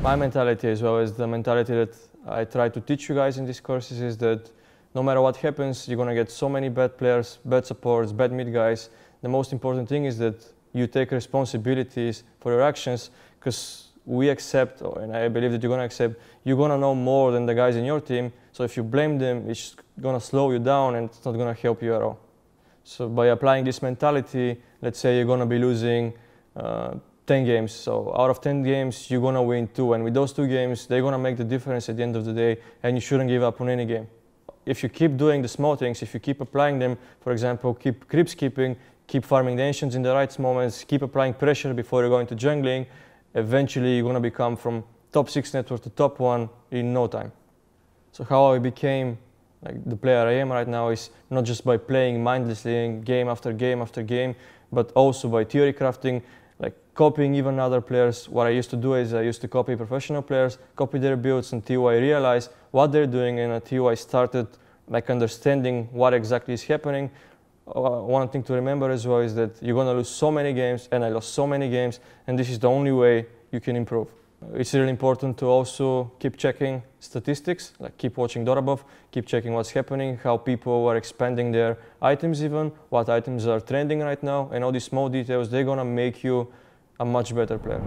My mentality as well as the mentality that I try to teach you guys in these courses is that no matter what happens, you're going to get so many bad players, bad supports, bad mid guys. The most important thing is that you take responsibilities for your actions because we accept, and I believe that you're going to accept, you're going to know more than the guys in your team. So if you blame them, it's going to slow you down and it's not going to help you at all. So by applying this mentality, let's say you're going to be losing uh, 10 games. So out of 10 games, you're going to win two. And with those two games, they're going to make the difference at the end of the day, and you shouldn't give up on any game. If you keep doing the small things, if you keep applying them, for example, keep creep skipping, keep farming the ancients in the right moments, keep applying pressure before you're going to jungling, eventually you're going to become from top six network to top one in no time. So how I became like the player I am right now is not just by playing mindlessly game after game after game, but also by theory crafting copying even other players. What I used to do is I used to copy professional players, copy their builds until I realized what they're doing and until I started like understanding what exactly is happening. Uh, one thing to remember as well is that you're going to lose so many games and I lost so many games and this is the only way you can improve. It's really important to also keep checking statistics, like keep watching Dorabov, keep checking what's happening, how people are expanding their items even, what items are trending right now, and all these small details, they're gonna make you a much better player.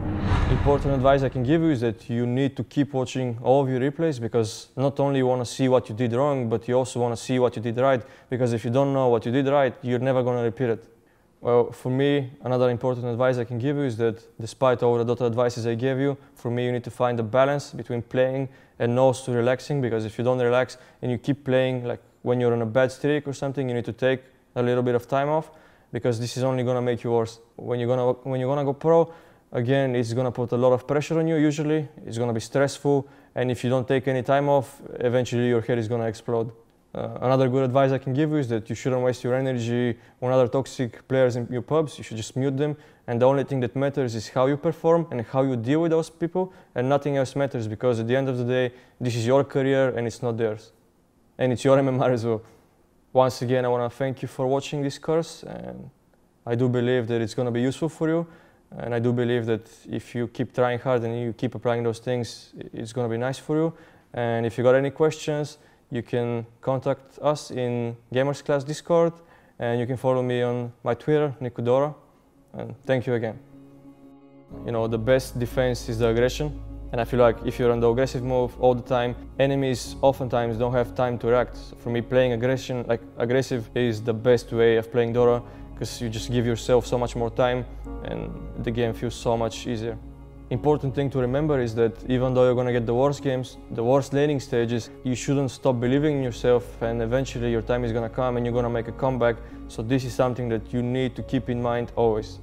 Important advice I can give you is that you need to keep watching all of your replays because not only you want to see what you did wrong, but you also want to see what you did right because if you don't know what you did right, you're never going to repeat it. Well, for me, another important advice I can give you is that despite all the other advices I gave you, for me you need to find a balance between playing and also relaxing because if you don't relax and you keep playing, like when you're on a bad streak or something, you need to take a little bit of time off because this is only going to make you worse. When you're going to when you're going to go pro, again, it's going to put a lot of pressure on you usually. It's going to be stressful. And if you don't take any time off, eventually your head is going to explode. Uh, another good advice I can give you is that you shouldn't waste your energy on other toxic players in your pubs. You should just mute them. And the only thing that matters is how you perform and how you deal with those people. And nothing else matters because at the end of the day, this is your career and it's not theirs. And it's your MMR as well. Once again, I want to thank you for watching this course and I do believe that it's going to be useful for you and I do believe that if you keep trying hard and you keep applying those things, it's going to be nice for you. And if you got any questions, you can contact us in Gamers Class Discord and you can follow me on my Twitter, Nicodora. And thank you again. You know, the best defense is the aggression. And I feel like if you're on the aggressive move all the time, enemies oftentimes don't have time to react. So for me, playing aggression, like aggressive, is the best way of playing Dora because you just give yourself so much more time and the game feels so much easier. Important thing to remember is that even though you're gonna get the worst games, the worst laning stages, you shouldn't stop believing in yourself and eventually your time is gonna come and you're gonna make a comeback. So this is something that you need to keep in mind always.